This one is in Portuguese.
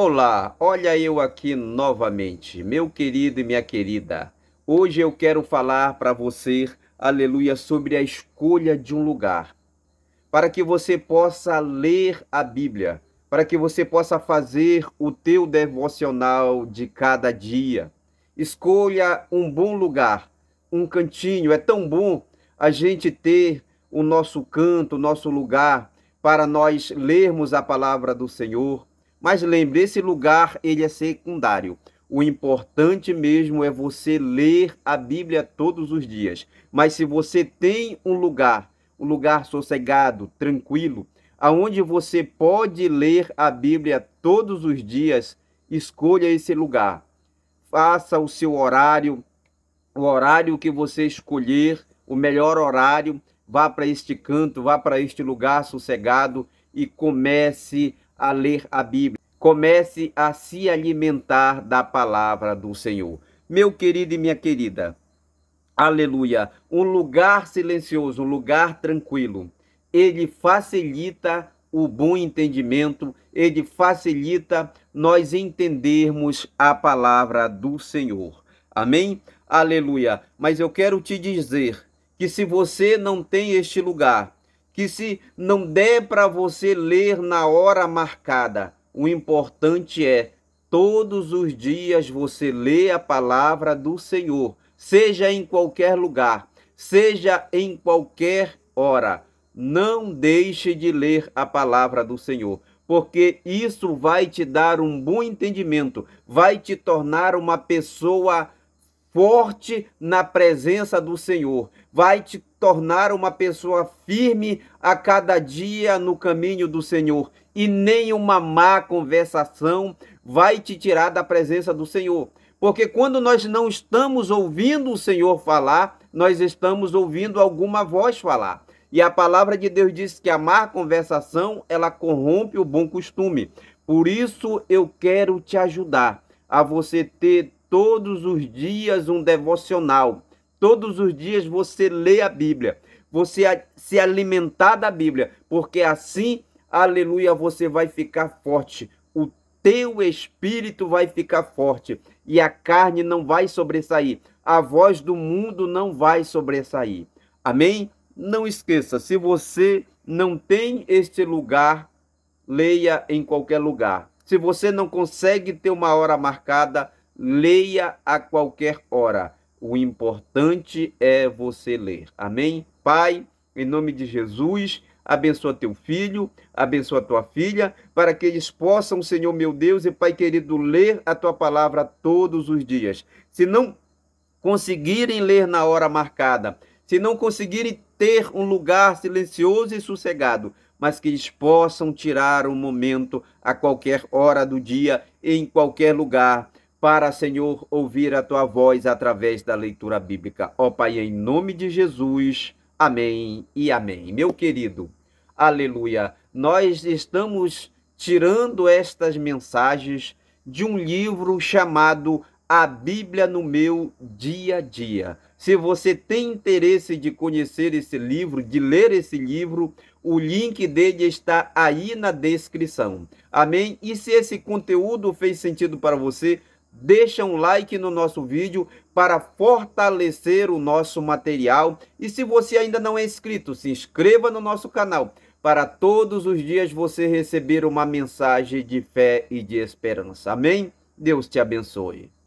Olá, olha eu aqui novamente, meu querido e minha querida. Hoje eu quero falar para você, aleluia, sobre a escolha de um lugar, para que você possa ler a Bíblia, para que você possa fazer o teu devocional de cada dia. Escolha um bom lugar, um cantinho. É tão bom a gente ter o nosso canto, o nosso lugar para nós lermos a palavra do Senhor mas lembre, esse lugar ele é secundário. O importante mesmo é você ler a Bíblia todos os dias. Mas se você tem um lugar, um lugar sossegado, tranquilo, aonde você pode ler a Bíblia todos os dias, escolha esse lugar. Faça o seu horário, o horário que você escolher, o melhor horário, vá para este canto, vá para este lugar sossegado e comece a ler a Bíblia, comece a se alimentar da palavra do Senhor. Meu querido e minha querida, aleluia, um lugar silencioso, um lugar tranquilo, ele facilita o bom entendimento, ele facilita nós entendermos a palavra do Senhor. Amém? Aleluia. Mas eu quero te dizer que se você não tem este lugar, que se não der para você ler na hora marcada, o importante é todos os dias você lê a palavra do Senhor, seja em qualquer lugar, seja em qualquer hora. Não deixe de ler a palavra do Senhor, porque isso vai te dar um bom entendimento, vai te tornar uma pessoa forte na presença do Senhor, vai te tornar uma pessoa firme a cada dia no caminho do Senhor. E nenhuma má conversação vai te tirar da presença do Senhor. Porque quando nós não estamos ouvindo o Senhor falar, nós estamos ouvindo alguma voz falar. E a palavra de Deus diz que a má conversação, ela corrompe o bom costume. Por isso eu quero te ajudar a você ter todos os dias um devocional Todos os dias você lê a Bíblia, você se alimentar da Bíblia, porque assim, aleluia, você vai ficar forte. O teu espírito vai ficar forte e a carne não vai sobressair. A voz do mundo não vai sobressair. Amém? Não esqueça, se você não tem este lugar, leia em qualquer lugar. Se você não consegue ter uma hora marcada, leia a qualquer hora. O importante é você ler. Amém? Pai, em nome de Jesus, abençoa teu filho, abençoa tua filha, para que eles possam, Senhor meu Deus e Pai querido, ler a tua palavra todos os dias. Se não conseguirem ler na hora marcada, se não conseguirem ter um lugar silencioso e sossegado, mas que eles possam tirar um momento a qualquer hora do dia, em qualquer lugar, para, Senhor, ouvir a tua voz através da leitura bíblica. Ó Pai, em nome de Jesus, amém e amém. Meu querido, aleluia, nós estamos tirando estas mensagens de um livro chamado A Bíblia no Meu Dia a Dia. Se você tem interesse de conhecer esse livro, de ler esse livro, o link dele está aí na descrição. Amém? E se esse conteúdo fez sentido para você, Deixa um like no nosso vídeo para fortalecer o nosso material. E se você ainda não é inscrito, se inscreva no nosso canal para todos os dias você receber uma mensagem de fé e de esperança. Amém? Deus te abençoe.